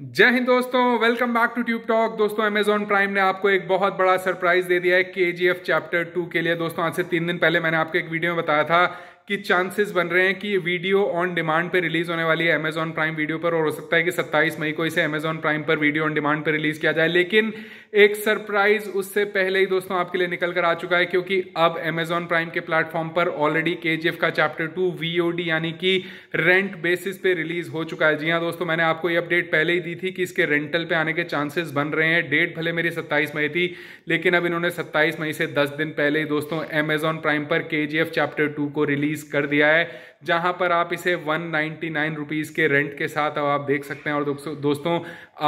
जय हिंद दोस्तों welcome back to tube talk दोस्तों अमेजॉन प्राइम ने आपको एक बहुत बड़ा सरप्राइज दे दिया है के जी एफ चैप्टर टू के लिए दोस्तों आज से तीन दिन पहले मैंने आपको एक वीडियो में बताया था कि चांसेस बन रहे हैं कि ये वीडियो ऑन डिमांड पे रिलीज होने वाली है अमेजॉन प्राइम वीडियो पर और हो सकता है कि 27 मई को इसे अमेजॉन प्राइम पर वीडियो ऑन डिमांड पर रिलीज किया जाए लेकिन एक सरप्राइज उससे पहले ही दोस्तों आपके लिए निकल कर आ चुका है क्योंकि अब अमेजॉन प्राइम के प्लेटफॉर्म पर ऑलरेडी के का चैप्टर टू वी यानी कि रेंट बेसिस पे रिलीज हो चुका है जी हाँ दोस्तों मैंने आपको ये अपडेट पहले ही दी थी कि इसके रेंटल पे आने के चांसेस बन रहे हैं डेट भले मेरी सत्ताईस मई थी लेकिन अब इन्होंने सत्ताईस मई से दस दिन पहले ही दोस्तों अमेजॉन प्राइम पर के चैप्टर टू को रिलीज रिलीज कर दिया है जहां पर आप इसे वन नाइन्टी नाइन रुपीज़ के रेंट के साथ अब आप देख सकते हैं और दोस्तों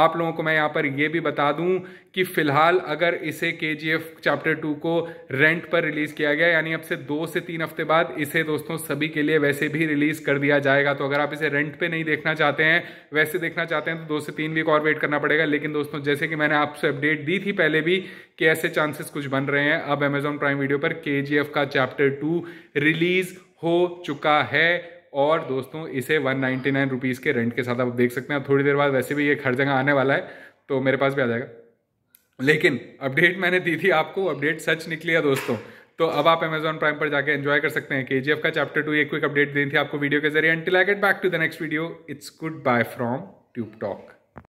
आप लोगों को मैं यहां पर यह भी बता दूं कि फिलहाल अगर इसे के चैप्टर टू को रेंट पर रिलीज़ किया गया यानी अब से दो से तीन हफ्ते बाद इसे दोस्तों सभी के लिए वैसे भी रिलीज़ कर दिया जाएगा तो अगर आप इसे रेंट पर नहीं देखना चाहते हैं वैसे देखना चाहते हैं तो दो से तीन वीक और वेट करना पड़ेगा लेकिन दोस्तों जैसे कि मैंने आपसे अपडेट दी थी पहले भी कि ऐसे चांसेस कुछ बन रहे हैं अब अमेजोन प्राइम वीडियो पर के का चैप्टर टू रिलीज हो चुका है और दोस्तों इसे वन नाइन्टी नाइन रुपीज़ के रेंट के साथ आप देख सकते हैं थोड़ी देर बाद वैसे भी ये हर जगह आने वाला है तो मेरे पास भी आ जाएगा लेकिन अपडेट मैंने दी थी आपको अपडेट सच निकली है दोस्तों तो अब आप अमेजोन प्राइम पर जाकर एंजॉय कर सकते हैं के का चैप्टर टू एक क्विक अपडेट देनी थी आपको वीडियो के जरिए until I get back to the next video it's good bye from tube talk